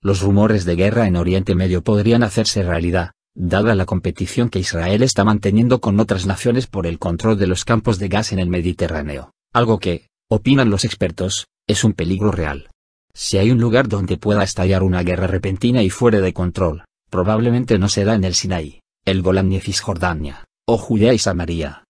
los rumores de guerra en Oriente Medio podrían hacerse realidad, dada la competición que Israel está manteniendo con otras naciones por el control de los campos de gas en el Mediterráneo, algo que, opinan los expertos, es un peligro real. Si hay un lugar donde pueda estallar una guerra repentina y fuera de control, probablemente no será en el Sinaí, el Golán y Cisjordania, o Judea y Samaria.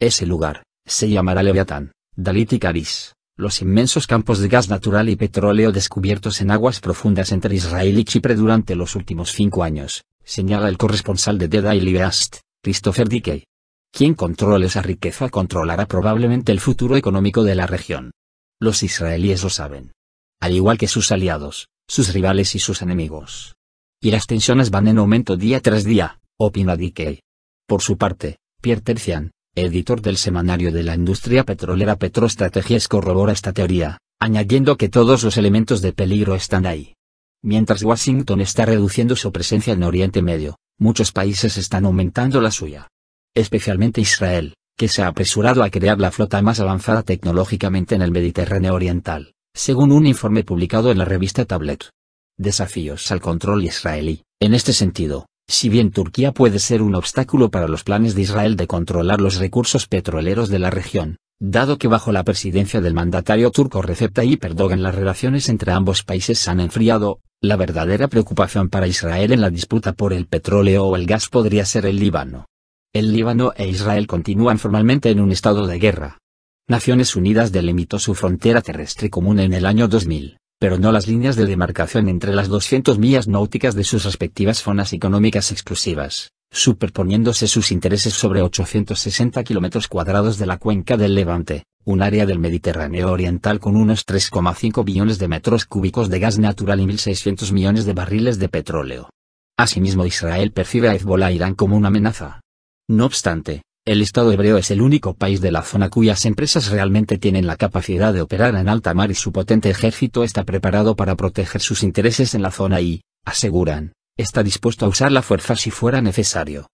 Ese lugar, se llamará Leviatán, Dalit y Caris. Los inmensos campos de gas natural y petróleo descubiertos en aguas profundas entre Israel y Chipre durante los últimos cinco años, señala el corresponsal de The Daily Beast, Christopher Dickey. Quien controle esa riqueza controlará probablemente el futuro económico de la región. Los israelíes lo saben. Al igual que sus aliados, sus rivales y sus enemigos. Y las tensiones van en aumento día tras día, opina Dickey. Por su parte, Pierre Tercian, editor del semanario de la industria petrolera Petrostrategias corrobora esta teoría, añadiendo que todos los elementos de peligro están ahí. Mientras Washington está reduciendo su presencia en Oriente Medio, muchos países están aumentando la suya. Especialmente Israel, que se ha apresurado a crear la flota más avanzada tecnológicamente en el Mediterráneo Oriental, según un informe publicado en la revista Tablet. Desafíos al control israelí. En este sentido, si bien Turquía puede ser un obstáculo para los planes de Israel de controlar los recursos petroleros de la región, dado que bajo la presidencia del mandatario turco Recep Tayyip Erdogan las relaciones entre ambos países han enfriado, la verdadera preocupación para Israel en la disputa por el petróleo o el gas podría ser el Líbano. El Líbano e Israel continúan formalmente en un estado de guerra. Naciones Unidas delimitó su frontera terrestre común en el año 2000, pero no las líneas de demarcación entre las 200 millas náuticas de sus respectivas zonas económicas exclusivas, superponiéndose sus intereses sobre 860 kilómetros cuadrados de la cuenca del Levante, un área del Mediterráneo Oriental con unos 3,5 billones de metros cúbicos de gas natural y 1.600 millones de barriles de petróleo. Asimismo Israel percibe a Hezbollah e Irán como una amenaza. No obstante, el Estado hebreo es el único país de la zona cuyas empresas realmente tienen la capacidad de operar en alta mar y su potente ejército está preparado para proteger sus intereses en la zona y, aseguran, está dispuesto a usar la fuerza si fuera necesario.